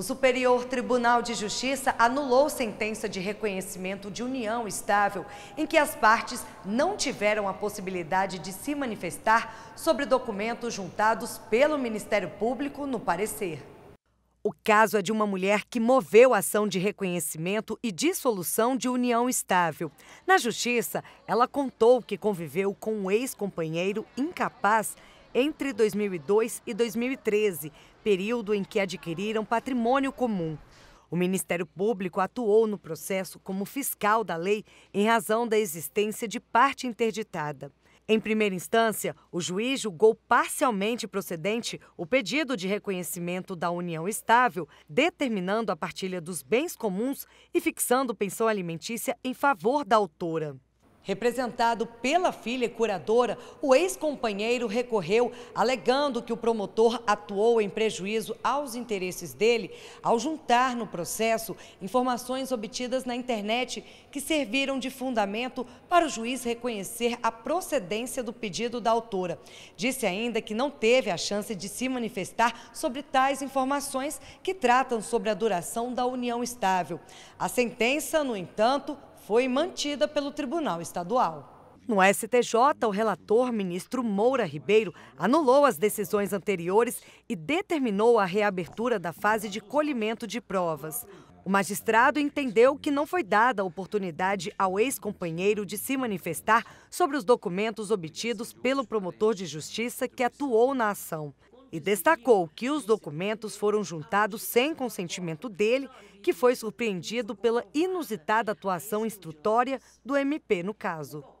O Superior Tribunal de Justiça anulou sentença de reconhecimento de união estável, em que as partes não tiveram a possibilidade de se manifestar sobre documentos juntados pelo Ministério Público no parecer. O caso é de uma mulher que moveu a ação de reconhecimento e dissolução de união estável. Na justiça, ela contou que conviveu com um ex-companheiro incapaz entre 2002 e 2013, período em que adquiriram patrimônio comum. O Ministério Público atuou no processo como fiscal da lei em razão da existência de parte interditada. Em primeira instância, o juiz julgou parcialmente procedente o pedido de reconhecimento da união estável, determinando a partilha dos bens comuns e fixando pensão alimentícia em favor da autora. Representado pela filha e curadora, o ex-companheiro recorreu, alegando que o promotor atuou em prejuízo aos interesses dele ao juntar no processo informações obtidas na internet que serviram de fundamento para o juiz reconhecer a procedência do pedido da autora. Disse ainda que não teve a chance de se manifestar sobre tais informações que tratam sobre a duração da união estável. A sentença, no entanto, foi mantida pelo Tribunal Estadual. No STJ, o relator, ministro Moura Ribeiro, anulou as decisões anteriores e determinou a reabertura da fase de colhimento de provas. O magistrado entendeu que não foi dada oportunidade ao ex-companheiro de se manifestar sobre os documentos obtidos pelo promotor de justiça que atuou na ação e destacou que os documentos foram juntados sem consentimento dele, que foi surpreendido pela inusitada atuação instrutória do MP no caso.